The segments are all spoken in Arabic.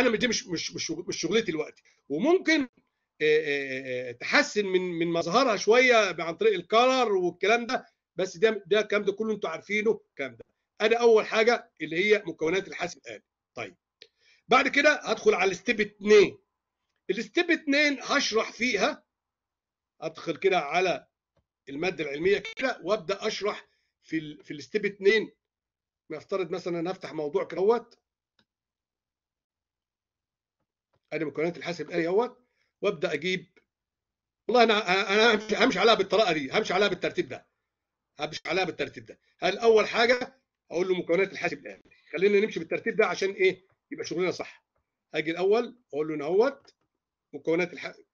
انا دي مش مش مش, مش شغلتي دلوقتي وممكن آه، آه، آه، تحسن من من مظهرها شويه عن طريق الكلر والكلام ده بس ده ده الكلام ده كله انتوا عارفينه الكلام ده انا اول حاجه اللي هي مكونات الحاسب الالي طيب بعد كده هدخل على الستيب 2 الستيب 2 هشرح فيها ادخل كده على الماده العلميه كده وابدا اشرح في الـ في الستيب 2 نفترض مثلا هفتح موضوع كده ادي مكونات الحاسب الالي اهوت وابدا اجيب والله انا انا همشي عليها بالطريقه دي همشي عليها بالترتيب ده همشي عليها بالترتيب ده هل اول حاجه اقول له مكونات الحاسب الالي خلينا نمشي بالترتيب ده عشان ايه يبقى شغلنا صح اجي الاول اقول له اهوت مكونات الحاسب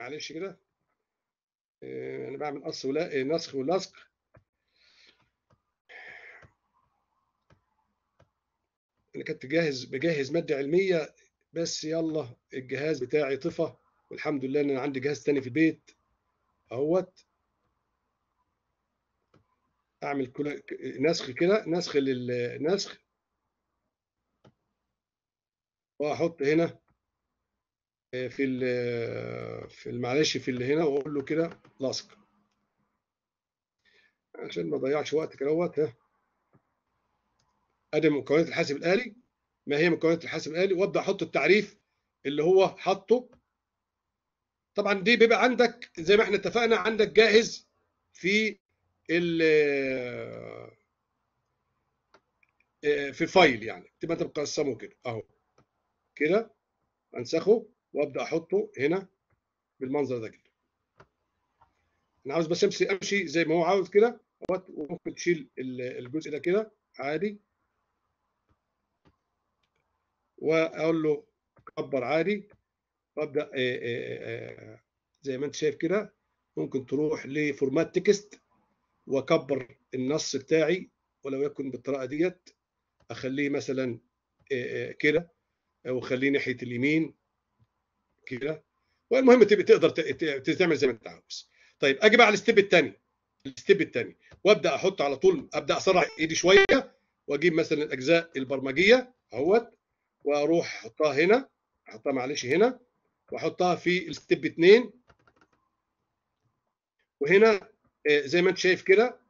معلش كده آه، انا بعمل قص ولا آه، نسخ ولصق انا كنت جاهز بجهز ماده علميه بس يلا الجهاز بتاعي طفى والحمد لله ان انا عندي جهاز تاني في البيت اهوت اعمل كل... نسخ كده نسخ للنسخ واحط هنا آه، في ال آه، في معلش في اللي هنا واقول له كده لاصق عشان ما اضيعش وقت كده اهوت ها ادي مكونات الحاسب الالي ما هي مكونات الحاسب الآلي وابدأ أحط التعريف اللي هو حاطه طبعا دي بيبقى عندك زي ما احنا اتفقنا عندك جاهز في ال آه، في فايل يعني تبقى انت مقسمه كده اهو كده انسخه وابدا احطه هنا بالمنظر ده كده انا عاوز بس امشي امشي زي ما هو عاوز كده وممكن تشيل الجزء ده كده عادي واقول له كبر عادي وابدا آه، آه، آه، زي ما انت شايف كده ممكن تروح لفورمات تكست واكبر النص بتاعي ولو يكن بالطريقه ديت اخليه مثلا كده واخليه ناحيه اليمين كده والمهم تبقى تقدر تعمل زي ما انت عاوز طيب اجي بقى على الستيب الثاني الستيب الثاني وابدا احط على طول ابدا اسرع ايدي شويه واجيب مثلا الاجزاء البرمجيه اهوت واروح احطها هنا احطها معلش هنا واحطها في الستيب 2 وهنا آه، زي ما انت شايف كده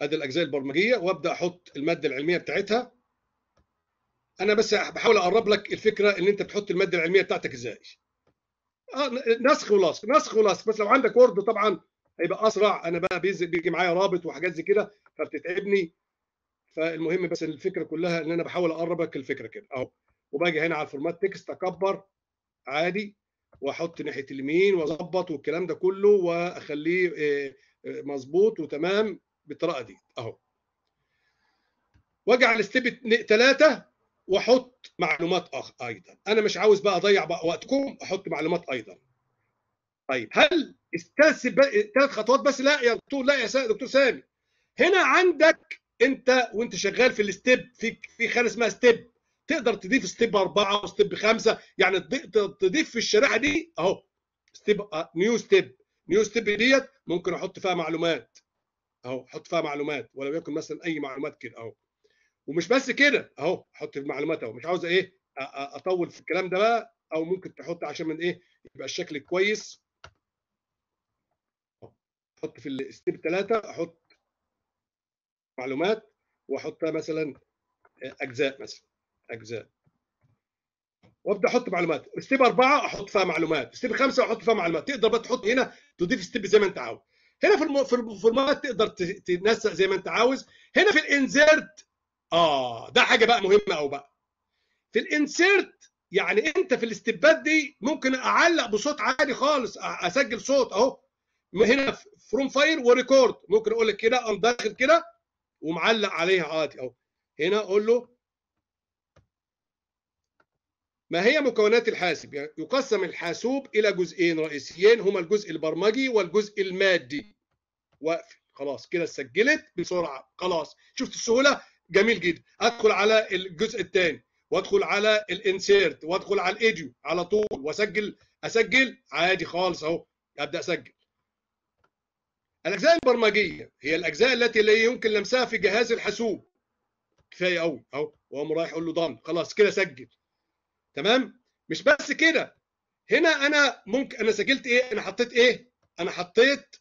ادي الاجزاء البرمجيه وابدا احط الماده العلميه بتاعتها انا بس بحاول اقرب لك الفكره ان انت بتحط الماده العلميه بتاعتك ازاي اه نسخ ولصق نسخ ولصق بس لو عندك وورد طبعا هيبقى اسرع انا بقى بيجي معايا رابط وحاجات زي كده فبتتعبني فالمهم بس الفكره كلها ان انا بحاول اقربك الفكره كده اهو وباجي هنا على الفورمات تكست اكبر عادي واحط ناحيه اليمين واظبط والكلام ده كله واخليه آه، آه، مظبوط وتمام بالطريقه دي اهو واجي على ستيب ثلاثه واحط معلومات أخ ايضا انا مش عاوز بقى اضيع بقى وقتكم احط معلومات ايضا طيب هل استاذ ثلاث خطوات بس لا يا دكتور لا يا دكتور سامي هنا عندك انت وانت شغال في الستيب في في خانه اسمها ستيب تقدر تضيف ستيب اربعه وستيب خمسه يعني تضيف في الشريحه دي اهو ستيب نيو ستيب نيو ستيب ديت ممكن احط فيها معلومات اهو احط فيها معلومات ولو يكن مثلا اي معلومات كده اهو ومش بس كده اهو احط المعلومات اهو مش عاوز ايه اطول في الكلام ده بقى او ممكن تحط عشان من ايه يبقى الشكل كويس احط في الستيب 3 احط معلومات واحطها مثلا اجزاء مثلا اجزاء وابدا احط معلومات ستيب اربعه احط فيها معلومات ستيب خمسه احط فيها معلومات تقدر بقى تحط هنا تضيف ستيب زي ما انت عاوز هنا في في الفورمات تقدر تنسق زي ما انت عاوز هنا في الانسيرت اه ده حاجه بقى مهمه او بقى في الانسيرت يعني انت في الاستبات دي ممكن اعلق بصوت عالي خالص اسجل صوت اهو هنا فروم فاير وريكورد ممكن اقول لك كده ان داخل كده ومعلق عليها عادي اهو هنا اقول له ما هي مكونات الحاسب يعني يقسم الحاسوب الى جزئين رئيسيين هما الجزء البرمجي والجزء المادي واقفل خلاص كده سجلت بسرعه خلاص شفت السهوله جميل جدا ادخل على الجزء الثاني وادخل على الانسيرت وادخل على الايديو على طول واسجل اسجل عادي خالص اهو ابدا اسجل الأجزاء البرمجية هي الأجزاء التي لا يمكن لمسها في جهاز الحاسوب كفاية أوي أهو وقام رايح يقول له ضم خلاص كده سجل تمام مش بس كده هنا أنا ممكن أنا سجلت إيه أنا حطيت إيه أنا حطيت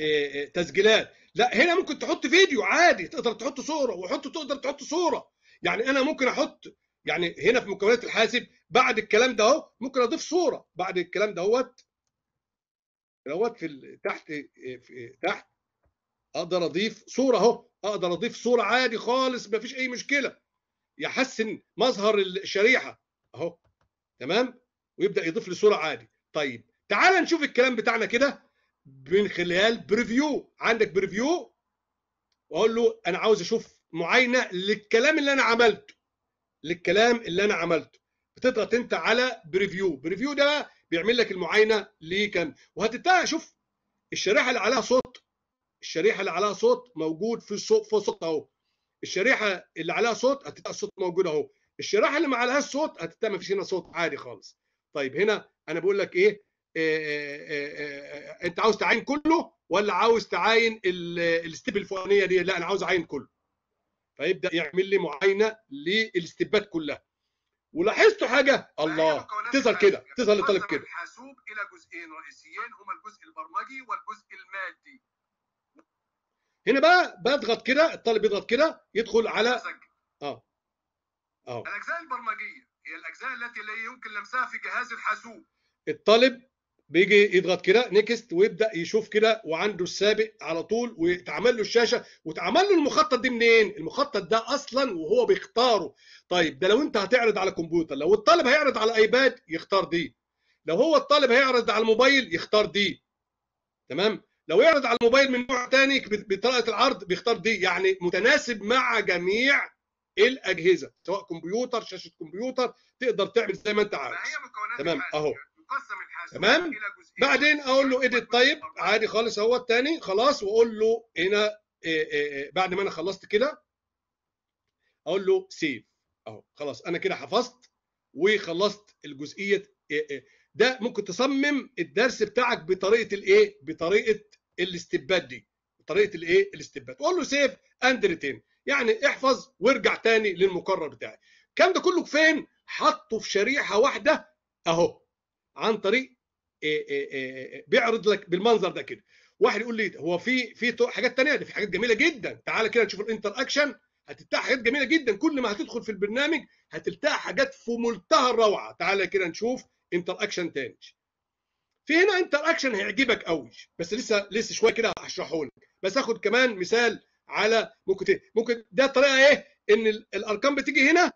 إيه إيه تسجيلات لا هنا ممكن تحط فيديو عادي تقدر تحط صورة وحط تقدر تحط صورة يعني أنا ممكن أحط يعني هنا في مكونات الحاسب بعد الكلام ده اهو ممكن اضيف صوره بعد الكلام ده دوت في تحت في تحت اقدر اضيف صوره اهو اقدر اضيف صوره عادي خالص ما فيش اي مشكله يحسن مظهر الشريحه اهو تمام ويبدا يضيف لي صوره عادي طيب تعال نشوف الكلام بتاعنا كده من خلال بريفيو عندك بريفيو واقول له انا عاوز اشوف معاينه للكلام اللي انا عملته للكلام اللي انا عملته بتضغط انت على بريفيو بريفيو ده بيعمل لك المعاينه ليه كان وهتتبع شوف الشريحه اللي عليها صوت الشريحه اللي عليها صوت موجود في الصوت في صوت اهو الشريحه اللي عليها صوت هتتبع الصوت موجود اهو الشريحه اللي ما عليهاش صوت هتتبع ما فيش هنا صوت عادي خالص طيب هنا انا بقول لك ايه آه، آه، آه، انت عاوز تعاين كله ولا عاوز تعاين الستيب الفوقانيه دي لا انا عاوز اعاين كله فيبدا يعمل لي معاينه للاستبات كلها ولاحظتوا حاجه الله تظهر كده تظهر للطالب كده الحاسوب الى جزئين رئيسيين هما الجزء البرمجي والجزء المادي هنا بقى بضغط كده الطالب يضغط كده يدخل على اه اه الاجزاء البرمجيه هي الاجزاء التي لا يمكن لمسها في جهاز الحاسوب الطالب بيجي يضغط كده نيكست ويبدا يشوف كده وعنده السابق على طول ويتعمل له الشاشه وتعمل له المخطط دي منين؟ المخطط ده اصلا وهو بيختاره طيب ده لو انت هتعرض على كمبيوتر لو الطالب هيعرض على ايباد يختار دي لو هو الطالب هيعرض على الموبايل يختار دي تمام؟ لو يعرض على الموبايل من نوع تاني بطريقه العرض بيختار دي يعني متناسب مع جميع الاجهزه سواء كمبيوتر شاشه كمبيوتر تقدر تعمل زي ما انت عاوز تمام اهو مقسم الحاجة. تمام بعدين اقول له ايديت طيب عادي خالص هو الثاني خلاص واقول له هنا إيه،, إيه إيه بعد ما انا خلصت كده اقول له سيف اهو خلاص انا كده حفظت وخلصت الجزئيه إيه،, إيه ده ممكن تصمم الدرس بتاعك بطريقه الايه بطريقه الاستبات دي طريقه الايه الاستبات واقول له سيف اند ريتين يعني احفظ وارجع تاني للمقرر بتاعي الكلام ده كله فين حطه في شريحه واحده اهو عن طريق إيه، إيه، إيه، بيعرض لك بالمنظر ده كده واحد يقول لي هو في في حاجات تانية ده في حاجات جميله جدا تعال كده نشوف الانتر اكشن هتلتقى حاجات جميله جدا كل ما هتدخل في البرنامج هتلتقى حاجات في منتهى الروعه تعال كده نشوف انتر اكشن تاني في هنا انتر اكشن هيعجبك قوي بس لسه لسه شويه كده هشرحه لك بس اخد كمان مثال على ممكن ممكن ده طريقه ايه ان الارقام بتيجي هنا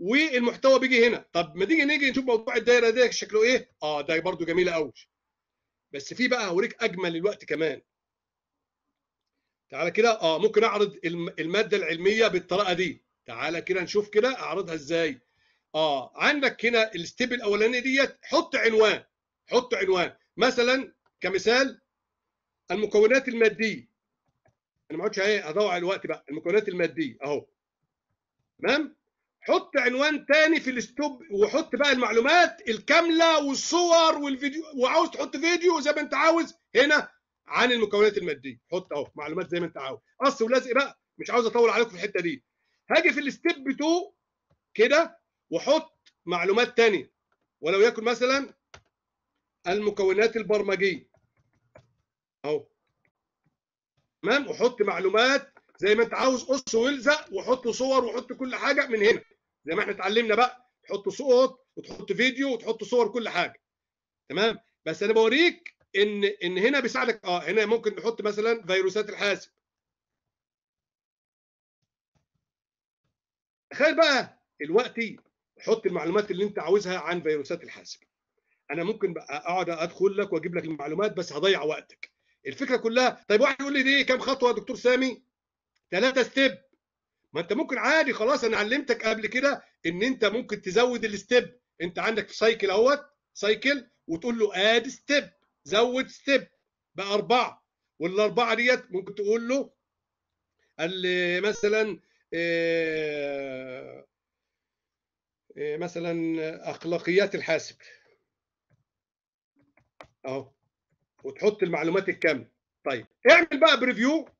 والمحتوى بيجي هنا طب ما تيجي نيجي نشوف موضوع الدايره ده شكله ايه اه ده برده جميله قوي بس في بقى هوريك اجمل الوقت كمان تعالى كده اه ممكن اعرض الماده العلميه بالطريقه دي تعالى كده نشوف كده اعرضها ازاي اه عندك هنا الستيب الاولانيه ديت حط عنوان حط عنوان مثلا كمثال المكونات الماديه انا ما اقعدش ايه اضيع الوقت بقى المكونات الماديه اهو تمام حط عنوان تاني في الستوب وحط بقى المعلومات الكامله والصور والفيديو وعاوز تحط فيديو زي ما انت عاوز هنا عن المكونات الماديه حط اهو معلومات زي ما انت عاوز قص ولزق بقى مش عاوز اطول عليكم في الحته دي هاجي في الستيب 2 كده وحط معلومات تانية ولو يكن مثلا المكونات البرمجيه اهو تمام وحط معلومات زي ما انت عاوز قص والزق وحط صور وحط كل حاجه من هنا زي ما احنا اتعلمنا بقى تحط صوت وتحط فيديو وتحط صور كل حاجه تمام بس انا بوريك ان ان هنا بيساعدك اه هنا ممكن نحط مثلا فيروسات الحاسب تخيل بقى الوقت حط المعلومات اللي انت عاوزها عن فيروسات الحاسب انا ممكن بقى اقعد ادخل لك واجيب لك المعلومات بس هضيع وقتك الفكره كلها طيب واحد يقول لي دي كام خطوه يا دكتور سامي ثلاثه ستيب ما انت ممكن عادي خلاص انا علمتك قبل كده ان انت ممكن تزود الستيب انت عندك سايكل اهوت سايكل وتقول له اد ستيب زود ستيب باربعه والاربعه ديت ممكن تقول له مثلا آه، آه، مثلا اخلاقيات الحاسب اهو وتحط المعلومات الكامله طيب اعمل بقى بريفيو